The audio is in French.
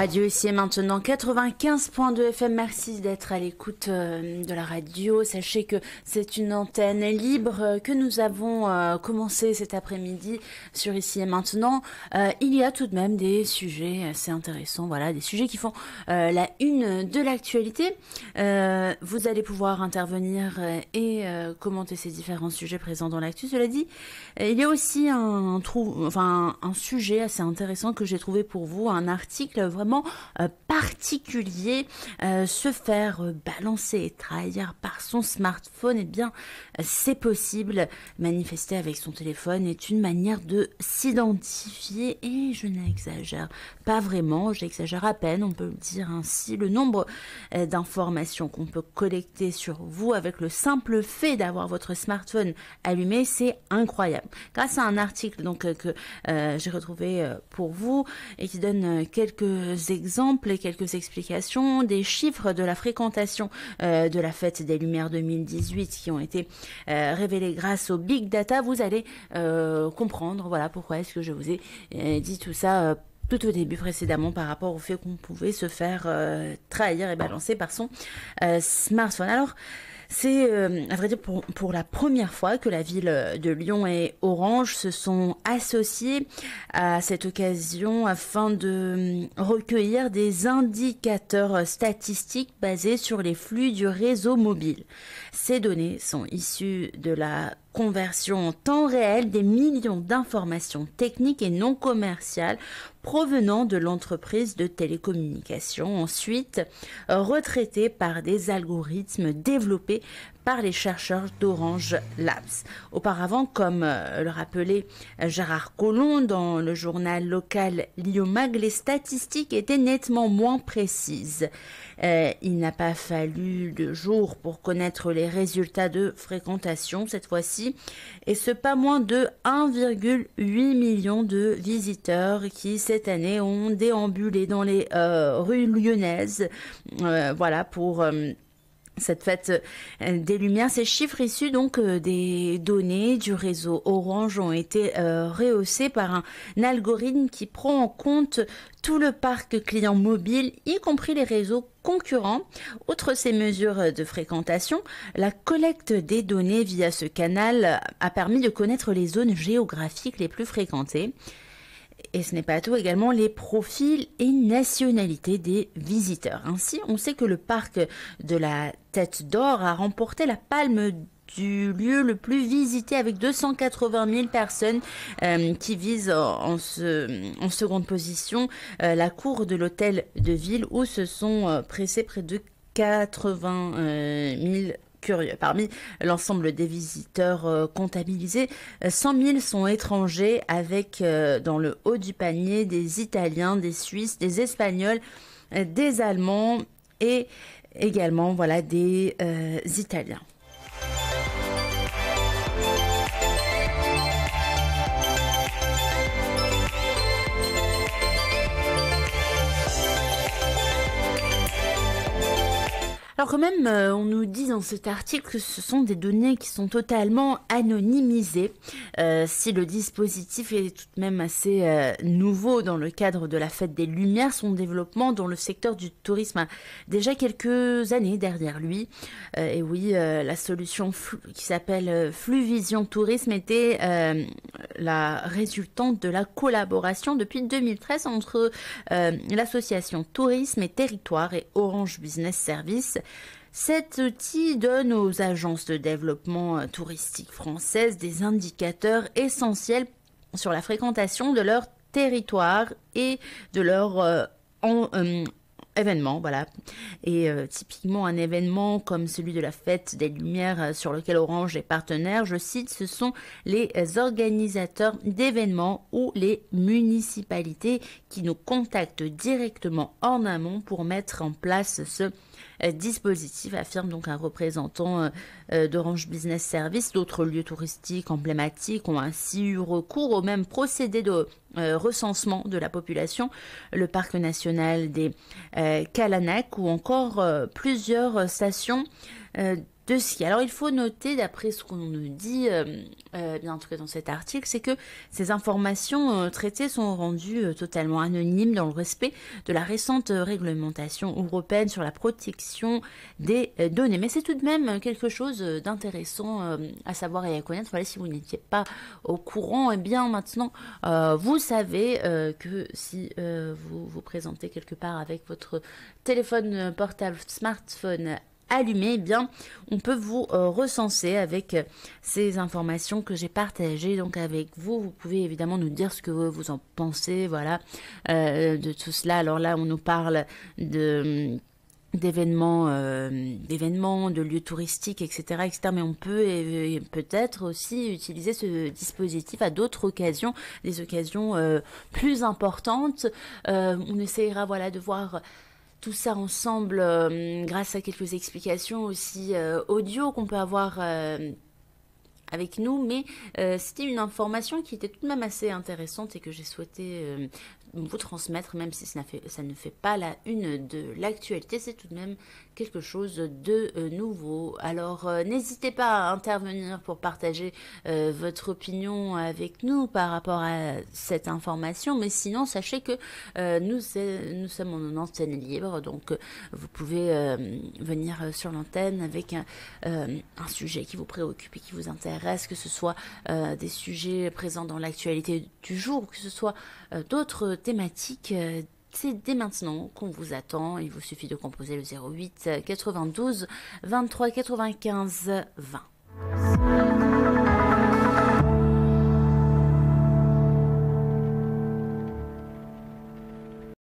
radio ici et maintenant 95.2 FM. Merci d'être à l'écoute euh, de la radio. Sachez que c'est une antenne libre euh, que nous avons euh, commencé cet après-midi sur ici et maintenant. il y a tout de même des sujets assez intéressants, voilà, des sujets qui font la une de l'actualité. vous allez pouvoir intervenir et commenter ces différents sujets présents dans l'actu. Cela dit, il y a aussi un enfin un sujet assez intéressant que j'ai trouvé pour vous, un article vraiment euh, particulier, euh, se faire euh, balancer et trahir par son smartphone, et eh bien, c'est possible. Manifester avec son téléphone est une manière de s'identifier et je n'exagère pas vraiment, j'exagère à peine, on peut le dire ainsi. Le nombre d'informations qu'on peut collecter sur vous avec le simple fait d'avoir votre smartphone allumé, c'est incroyable. Grâce à un article donc que j'ai retrouvé pour vous et qui donne quelques exemples et quelques explications des chiffres de la fréquentation euh, de la fête des Lumières 2018 qui ont été euh, révélés grâce au big data. Vous allez euh, comprendre voilà pourquoi est-ce que je vous ai dit tout ça tout au début précédemment par rapport au fait qu'on pouvait se faire trahir et balancer par son smartphone. Alors, c'est, euh, à vrai dire, pour, la première fois que la ville euh, de Lyon et Orange se sont associés à cette occasion afin de euh, recueillir des indicateurs statistiques basés sur les flux du réseau mobile. Ces données sont issues de la conversion en temps réel des millions d'informations techniques et non commerciales provenant de l'entreprise de télécommunications, ensuite retraitées par des algorithmes développés les chercheurs d'Orange Labs. Auparavant, comme euh, le rappelait euh, Gérard Collomb dans le journal local Liomag, les statistiques étaient nettement moins précises. Euh, il n'a pas fallu de jours pour connaître les résultats de fréquentation cette fois-ci, et ce pas moins de 1,8 million de visiteurs qui cette année ont déambulé dans les rues lyonnaises, voilà pour cette fête euh, des Lumières. Ces chiffres issus donc euh, des données du réseau Orange ont été euh, rehaussés par un algorithme qui prend en compte tout le parc client mobile, y compris les réseaux concurrents. Outre ces mesures de fréquentation, la collecte des données via ce canal a permis de connaître les zones géographiques les plus fréquentées. Et ce n'est pas tout également les profils et nationalités des visiteurs. Ainsi, on sait que le parc de la Tête d'Or a remporté la palme du lieu le plus visité avec 280 000 personnes euh, qui visent en, seconde position euh, la cour de l'hôtel de ville où se sont euh, pressés près de 80 000 curieux. Parmi l'ensemble des visiteurs euh, comptabilisés, 100 euh, 000 sont étrangers avec euh, dans le haut du panier des Italiens, des Suisses, des Espagnols, des Allemands et également voilà des Italiens. Alors quand même, euh, on nous dit dans cet article que ce sont des données qui sont totalement anonymisées. Euh, si le dispositif est tout de même assez euh, nouveau dans le cadre de la Fête des Lumières, son développement dans le secteur du tourisme a déjà quelques années derrière lui. et oui, la solution qui s'appelle Fluvision Tourisme était la résultante de la collaboration depuis 2013 entre l'association Tourisme et Territoire et Orange Business Service cet outil donne aux agences de développement touristique françaises des indicateurs essentiels sur la fréquentation de leur territoire et de leur euh, euh, événement, voilà. Et euh, typiquement un événement comme celui de la fête des Lumières euh, sur lequel Orange est partenaire, je cite, ce sont les euh, organisateurs d'événements ou les municipalités qui nous contactent directement en amont pour mettre en place ce dispositif, affirme donc un représentant d'Orange Business Service. D'autres lieux touristiques emblématiques ont ainsi eu recours au même procédé de euh, recensement de la population, le parc national des euh, ou encore euh, plusieurs stations euh, alors il faut noter, d'après ce qu'on nous dit, euh, euh, bien en tout cas dans cet article, c'est que ces informations euh, traitées sont rendues totalement anonymes dans le respect de la récente réglementation européenne sur la protection des données. Mais c'est tout de même quelque chose d'intéressant à savoir et à connaître. Voilà, si vous n'étiez pas au courant, et eh bien maintenant vous savez que si vous vous présentez quelque part avec votre téléphone portable, smartphone, allumé, eh bien, on peut vous euh, recenser avec euh, ces informations que j'ai partagées donc avec vous. Vous pouvez évidemment nous dire ce que vous en pensez, voilà, euh, de tout cela. Alors là, on nous parle de hum, d'événements, d'événements, de lieux touristiques, etc., etc. Mais on peut peut-être aussi utiliser ce dispositif à d'autres occasions, des occasions plus importantes. on essaiera, voilà, de voir tout ça ensemble euh, grâce à quelques explications aussi euh, audio qu'on peut avoir euh, avec nous, mais c'était une information qui était tout de même assez intéressante et que j'ai souhaité vous transmettre, même si ça, fait, ça ne fait pas la une de l'actualité, c'est tout de même quelque chose de euh, nouveau. Alors euh, n'hésitez pas à intervenir pour partager euh, votre opinion avec nous par rapport à cette information, mais sinon sachez que nous, nous sommes en antenne libre, donc vous pouvez venir sur l'antenne avec un, un, sujet qui vous préoccupe et qui vous intéresse, que ce soit des sujets présents dans l'actualité du jour, que ce soit d'autres thématiques c'est dès maintenant qu'on vous attend. Il vous suffit de composer le 08 92 23 95 20.